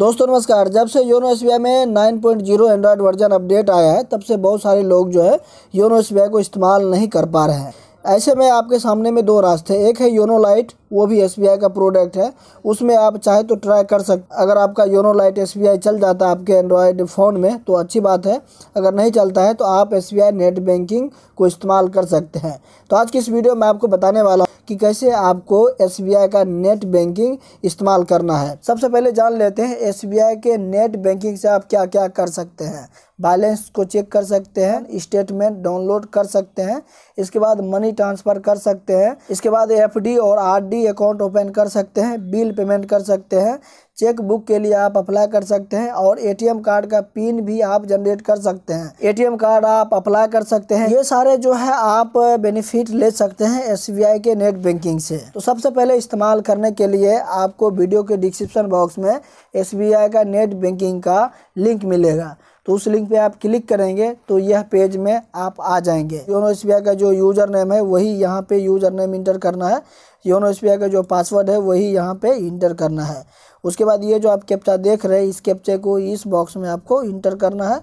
दोस्तों नमस्कार जब से योनो एस में 9.0 एंड्रॉयड वर्जन अपडेट आया है तब से बहुत सारे लोग जो है योनो एस को इस्तेमाल नहीं कर पा रहे हैं ऐसे में आपके सामने में दो रास्ते एक है योनो लाइट वो भी एस का प्रोडक्ट है उसमें आप चाहे तो ट्राई कर सकते अगर आपका योनो लाइट एस चल जाता है आपके एंड्रॉयड फ़ोन में तो अच्छी बात है अगर नहीं चलता है तो आप एस नेट बैंकिंग को इस्तेमाल कर सकते हैं तो आज की इस वीडियो में आपको बताने वाला कि कैसे आपको एस का नेट बैंकिंग इस्तेमाल करना है सबसे पहले जान लेते हैं एस के नेट बैंकिंग से आप क्या क्या कर सकते हैं बैलेंस को चेक कर सकते हैं स्टेटमेंट डाउनलोड कर सकते हैं इसके बाद मनी ट्रांसफ़र कर सकते हैं इसके बाद एफडी और आरडी अकाउंट ओपन कर सकते हैं बिल पेमेंट कर सकते हैं चेक बुक के लिए आप अप्लाई कर सकते हैं और एटीएम कार्ड का पिन भी आप जनरेट कर सकते हैं एटीएम कार्ड आप अप्लाई कर सकते हैं ये सारे जो है आप बेनिफिट ले सकते हैं एस के नेट बैंकिंग से तो सबसे पहले इस्तेमाल करने के लिए आपको वीडियो के डिस्क्रिप्शन बॉक्स में एस का नेट बैंकिंग का लिंक मिलेगा तो उस लिंक पे आप क्लिक करेंगे तो यह पेज में आप आ जाएंगे योनो एस का जो यूज़र नेम है वही यहाँ पे यूज़र नेम इंटर करना है योनो एस का जो पासवर्ड है वही यहाँ पे इंटर करना है उसके बाद ये जो आप कैप्चा देख रहे हैं इस कैप्चे को इस बॉक्स में आपको इंटर करना है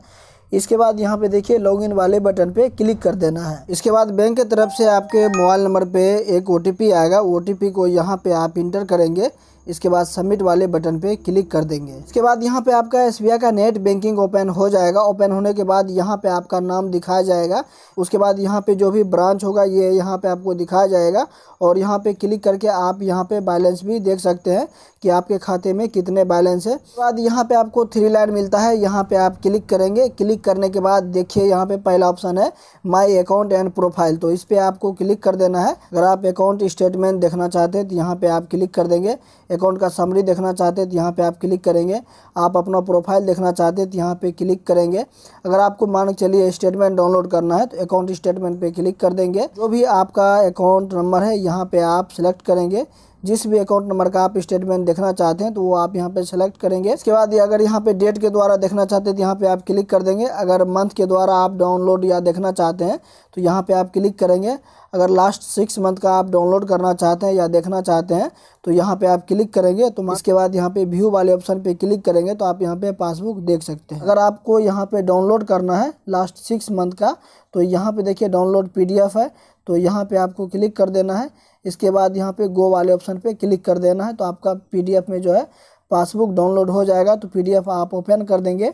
इसके बाद यहाँ पे देखिए लॉगिन वाले बटन पे क्लिक कर देना है इसके बाद बैंक की तरफ से आपके मोबाइल नंबर पे एक ओ आएगा ओ को यहाँ पे आप इंटर करेंगे इसके बाद सबमिट वाले बटन पे क्लिक कर देंगे इसके बाद यहाँ पे आपका एस का नेट बैंकिंग ओपन हो जाएगा ओपन होने के बाद यहाँ पे आपका नाम दिखाया जाएगा उसके बाद यहाँ पे जो भी ब्रांच होगा ये यहाँ पे आपको दिखाया जाएगा और यहाँ पे क्लिक करके आप यहाँ पे बैलेंस भी देख सकते हैं कि आपके खाते में कितने बैलेंस है उसके बाद यहाँ पे आपको थ्री लाइन मिलता है यहाँ पे आप क्लिक करेंगे क्लिक करने के बाद देखिए यहाँ पे पहला ऑप्शन है माई अकाउंट एंड प्रोफाइल तो इस पर आपको क्लिक कर देना है अगर आप अकाउंट स्टेटमेंट देखना चाहते हैं तो यहाँ पर आप क्लिक कर देंगे अकाउंट का समरी देखना चाहते हैं तो यहाँ पे आप क्लिक करेंगे आप अपना प्रोफाइल देखना चाहते हैं तो यहाँ पे क्लिक करेंगे अगर आपको मान के चलिए स्टेटमेंट डाउनलोड करना है तो अकाउंट स्टेटमेंट पे क्लिक कर देंगे जो भी आपका अकाउंट नंबर है यहाँ पे आप सिलेक्ट करेंगे जिस भी अकाउंट नंबर का आप स्टेटमेंट देखना चाहते हैं तो वो आप यहाँ पे सेलेक्ट करेंगे इसके बाद अगर यहाँ पे डेट के द्वारा देखना चाहते हैं तो यहाँ पे आप क्लिक कर देंगे अगर मंथ के द्वारा आप डाउनलोड या देखना चाहते हैं तो यहाँ पे आप क्लिक करेंगे अगर लास्ट सिक्स मंथ का आप डाउनलोड करना चाहते हैं या देखना चाहते हैं तो यहाँ पे आप क्लिक करेंगे तो इसके बाद यहाँ पे व्यू वाले ऑप्शन पे क्लिक करेंगे तो आप यहाँ पे पासबुक देख सकते हैं अगर आपको यहाँ पे डाउनलोड करना है लास्ट सिक्स मंथ का तो यहाँ पे देखिए डाउनलोड पीडीएफ है तो यहाँ पे आपको क्लिक कर देना है इसके बाद यहाँ पे गो वाले ऑप्शन पे क्लिक कर देना है तो आपका पीडीएफ में जो है पासबुक डाउनलोड हो जाएगा तो पीडीएफ आप ओपन कर देंगे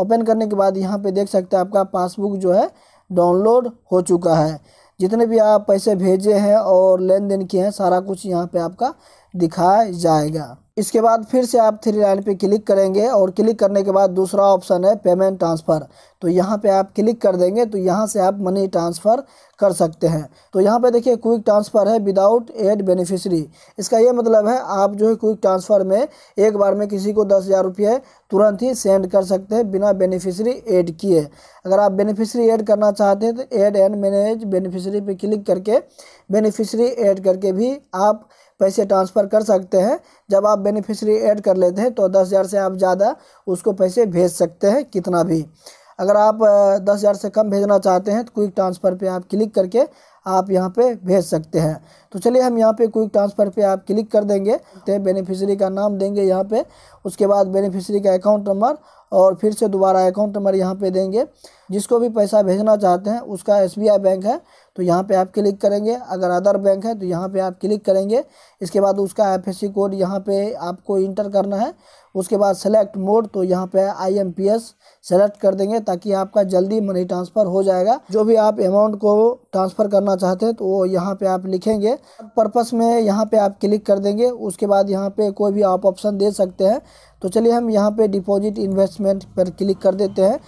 ओपन करने के बाद यहाँ पे देख सकते हैं आपका पासबुक जो है डाउनलोड हो चुका है जितने भी आप पैसे भेजे हैं और लेन देन किए हैं सारा कुछ यहाँ पर आपका दिखाया जाएगा इसके बाद फिर से आप थ्री लाइन पे क्लिक करेंगे और क्लिक करने के बाद दूसरा ऑप्शन है पेमेंट ट्रांसफ़र तो यहाँ पे आप क्लिक कर देंगे तो यहाँ से आप मनी ट्रांसफ़र कर सकते हैं तो यहाँ पे देखिए क्विक ट्रांसफ़र है विदाउट एड बेनिफिशरी इसका ये मतलब है आप जो है क्विक ट्रांसफ़र में एक बार में किसी को दस हज़ार रुपये तुरंत ही सेंड कर सकते हैं बिना बेनिफिशरी एड किए अगर आप बेनिफिशरी ऐड करना चाहते हैं तो एड एंड मैनेज बेनिफिशरी पर क्लिक करके बेनिफिशरी एड करके भी आप पैसे ट्रांसफ़र कर सकते हैं जब आप बेनिफिशरी ऐड कर लेते हैं तो दस हज़ार से आप ज़्यादा उसको पैसे भेज सकते हैं कितना भी अगर आप दस हज़ार से कम भेजना चाहते हैं तो क्विक ट्रांसफ़र पे आप क्लिक करके आप यहाँ पे भेज सकते हैं तो चलिए हम यहाँ पे क्विक ट्रांसफ़र पे आप क्लिक कर देंगे तो बेनिफिशरी का नाम देंगे यहाँ पे उसके बाद बेनिफिशरी का अकाउंट नंबर और फिर से दोबारा अकाउंट नंबर यहाँ पे देंगे जिसको भी पैसा भेजना चाहते हैं उसका एस बैंक है तो यहाँ पे आप क्लिक करेंगे अगर अदर बैंक है तो यहाँ पे आप क्लिक करेंगे इसके बाद उसका एफ कोड यहाँ पे आपको इंटर करना है उसके बाद सेलेक्ट मोड तो यहाँ पे I M P S select कर देंगे ताकि आपका जल्दी मनी ट्रांसफ़र हो जाएगा जो भी आप अमाउंट को ट्रांसफ़र करना करना चाहते हैं तो वो यहाँ पे आप लिखेंगे पर्पस में यहाँ पे आप क्लिक कर देंगे उसके बाद यहाँ पे कोई भी आप ऑप्शन दे सकते हैं तो चलिए हम यहाँ पे डिपॉजिट इन्वेस्टमेंट पर क्लिक कर देते हैं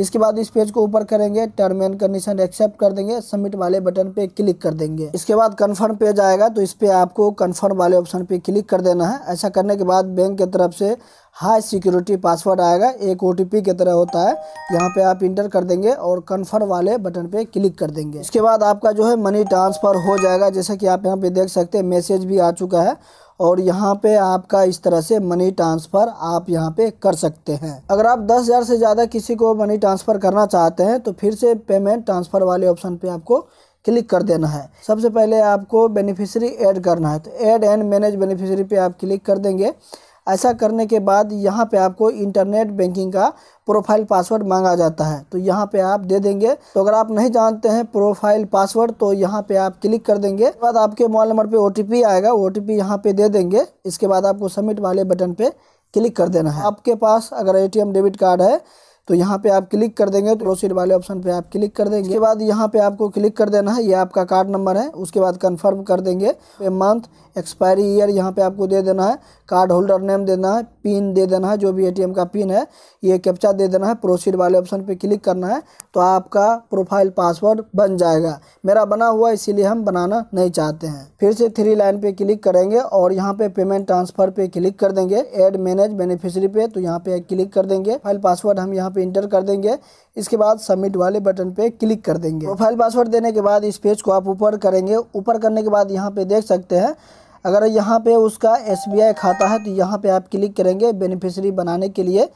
इसके बाद इस पेज को ऊपर करेंगे टर्म एंड कंडीशन एक्सेप्ट कर देंगे सबमिट वाले बटन पे क्लिक कर देंगे इसके बाद कन्फर्म पेज आएगा तो इस पर आपको कन्फर्म वाले ऑप्शन पे क्लिक कर देना है ऐसा करने के बाद बैंक की तरफ से हाई सिक्योरिटी पासवर्ड आएगा एक ओ की तरह होता है यहाँ पे आप इंटर कर देंगे और कन्फर्म वाले बटन पे क्लिक कर देंगे इसके बाद आपका जो है मनी ट्रांसफ़र हो जाएगा जैसा कि आप यहाँ पे देख सकते हैं मैसेज भी आ चुका है और यहाँ पे आपका इस तरह से मनी ट्रांसफ़र आप यहाँ पे कर सकते हैं अगर आप दस हज़ार से ज़्यादा किसी को मनी ट्रांसफ़र करना चाहते हैं तो फिर से पेमेंट ट्रांसफ़र वाले ऑप्शन पे आपको क्लिक कर देना है सबसे पहले आपको बेनिफिशरी ऐड करना है तो ऐड एंड मैनेज बेनिफिशरी पे आप क्लिक कर देंगे ऐसा करने के बाद यहाँ पे आपको इंटरनेट बैंकिंग का प्रोफाइल पासवर्ड मांगा जाता है तो यहाँ पे आप दे देंगे तो अगर आप नहीं जानते हैं प्रोफाइल पासवर्ड तो यहाँ पे आप क्लिक कर देंगे उसके बाद आपके मोबाइल नंबर पे ओ आएगा ओ टी यहाँ पे दे देंगे इसके बाद आपको सबमिट वाले बटन पे क्लिक कर देना है आपके पास अगर ए डेबिट कार्ड है तो यहाँ पे आप क्लिक कर देंगे तो प्रोसीड वाले ऑप्शन पे आप क्लिक कर देंगे उसके बाद यहाँ पे आपको क्लिक कर देना है ये आपका कार्ड नंबर है उसके बाद कन्फर्म कर देंगे मंथ एक्सपायरी ईयर यहाँ पे आपको दे देना है कार्ड होल्डर नेम देना है पिन दे देना है जो भी एटीएम का पिन है ये कैप्चा दे देना है प्रोसीड वाले ऑप्शन पे क्लिक करना है तो आपका प्रोफाइल पासवर्ड बन जाएगा मेरा बना हुआ इसीलिए हम बनाना नहीं चाहते हैं फिर से थ्री लाइन पे क्लिक करेंगे और यहाँ पे पेमेंट ट्रांसफर पे क्लिक कर देंगे एड मैनेज बेनिफिशरी पे तो यहाँ पे क्लिक कर देंगे फाइल पासवर्ड हम यहाँ पे इंटर कर देंगे इसके बाद सबमिट वाले बटन पे क्लिक कर देंगे प्रोफाइल पासवर्ड देने के बाद इस पेज को आप ऊपर करेंगे ऊपर करने के बाद यहाँ पे देख सकते हैं अगर यहाँ पे उसका एस खाता है तो यहाँ पे आप क्लिक करेंगे बेनिफिशरी बनाने के लिए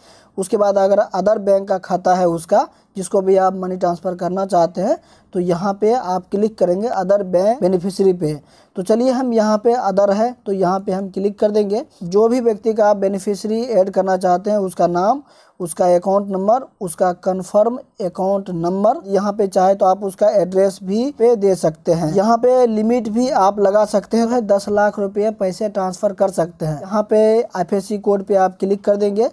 उसके बाद अगर अदर बैंक का खाता है उसका जिसको भी आप मनी ट्रांसफ़र करना चाहते हैं तो यहाँ पे आप क्लिक करेंगे अदर बैंक बेनिफिशरी पे तो चलिए हम यहाँ पे अदर है तो यहाँ पे हम क्लिक कर देंगे जो भी व्यक्ति का आप बेनिफिशरी ऐड करना चाहते हैं उसका नाम उसका अकाउंट नंबर उसका कन्फर्म अकाउंट नंबर यहाँ पे चाहे तो आप उसका एड्रेस भी पे दे सकते हैं यहाँ पे लिमिट भी आप लगा सकते हैं दस लाख रुपये पैसे ट्रांसफ़र कर सकते हैं यहाँ पे एफ कोड पे आप क्लिक कर देंगे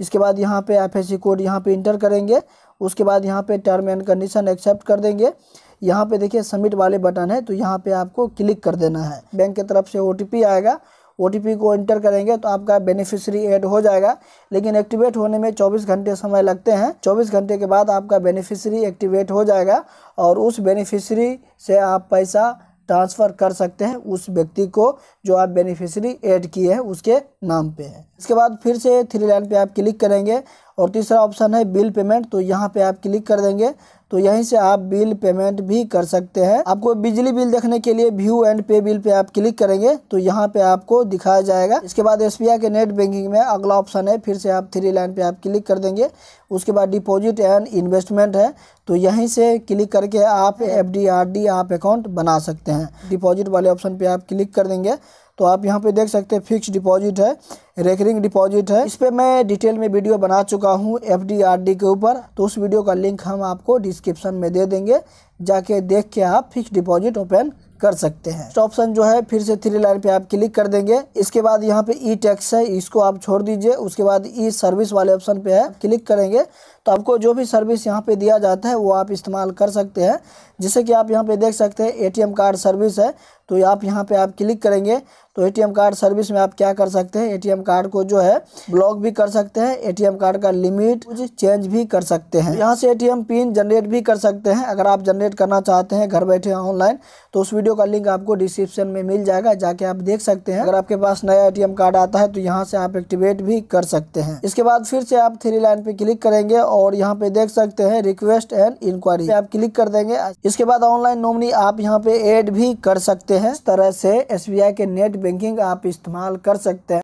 इसके बाद यहाँ पे एफ कोड यहाँ पे इंटर करेंगे उसके बाद यहाँ पे टर्म एंड कंडीशन एक्सेप्ट कर देंगे यहाँ पे देखिए सबमिट वाले बटन है तो यहाँ पे आपको क्लिक कर देना है बैंक की तरफ से ओ आएगा ओ को एंटर करेंगे तो आपका बेनिफिशरी ऐड हो जाएगा लेकिन एक्टिवेट होने में चौबीस घंटे समय लगते हैं चौबीस घंटे के बाद आपका बेनिफिशरी एक्टिवेट हो जाएगा और उस बेनिफिशरी से आप पैसा ट्रांसफ़र कर सकते हैं उस व्यक्ति को जो आप बेनिफिशरी ऐड किए हैं उसके नाम पे है इसके बाद फिर से थ्री लाइन पे आप क्लिक करेंगे और तीसरा ऑप्शन है बिल पेमेंट तो यहाँ पे आप क्लिक कर देंगे तो यहीं से आप बिल पेमेंट भी कर सकते हैं आपको बिजली बिल देखने के लिए व्यू एंड पे बिल पे आप क्लिक करेंगे तो यहाँ पे आपको दिखाया जाएगा इसके बाद एस के नेट बैंकिंग में अगला ऑप्शन है फिर से आप थ्री लाइन पे आप क्लिक कर देंगे उसके बाद डिपॉजिट एंड इन्वेस्टमेंट है तो यहीं से क्लिक करके आप एफ आप अकाउंट बना सकते हैं डिपॉजिट वाले ऑप्शन पर आप क्लिक कर देंगे तो आप यहाँ पे देख सकते हैं फिक्स डिपॉजिट है रेकरिंग डिपॉजिट है इस पर मैं डिटेल में वीडियो बना चुका हूँ एफ डी के ऊपर तो उस वीडियो का लिंक हम आपको डिस्क्रिप्शन में दे देंगे जाके देख के आप फिक्स डिपॉजिट ओपन कर सकते हैं ऑप्शन जो है फिर से थ्री लाइन पे आप क्लिक कर देंगे इसके बाद यहाँ पे ई टैक्स है इसको आप छोड़ दीजिए उसके बाद ई सर्विस वाले ऑप्शन पे है क्लिक करेंगे तो आपको जो भी सर्विस यहाँ पे दिया जाता है वो आप इस्तेमाल कर सकते हैं जैसे कि आप यहाँ पे देख सकते हैं एटीएम कार्ड सर्विस है तो आप यहाँ पे आप क्लिक करेंगे तो एटीएम कार्ड सर्विस में आप क्या कर सकते हैं एटीएम कार्ड को जो है ब्लॉक भी कर सकते हैं एटीएम कार्ड का लिमिट चेंज भी कर सकते हैं यहाँ से एटीएम पिन जनरेट भी कर सकते हैं अगर आप जनरेट करना चाहते हैं घर बैठे ऑनलाइन तो उस वीडियो का लिंक आपको डिस्क्रिप्शन में मिल जाएगा जाके आप देख सकते हैं अगर आपके पास नया ए कार्ड आता है तो यहाँ से आप एक्टिवेट भी कर सकते हैं इसके बाद फिर से आप थ्री लाइन पे क्लिक करेंगे और यहाँ पे देख सकते हैं रिक्वेस्ट एंड इंक्वायरी आप क्लिक कर देंगे इसके बाद ऑनलाइन नॉमनी आप यहाँ पे एड भी कर सकते हैं इस तरह से एस के नेट बैंकिंग आप इस्तेमाल कर सकते हैं